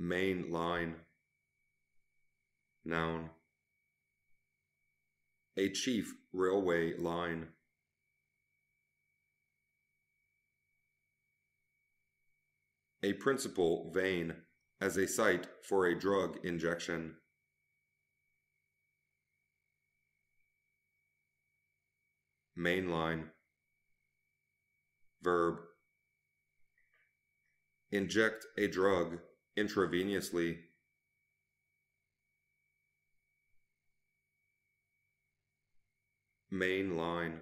main line, noun, a chief railway line. A principal vein as a site for a drug injection. Main line. Verb. Inject a drug intravenously main line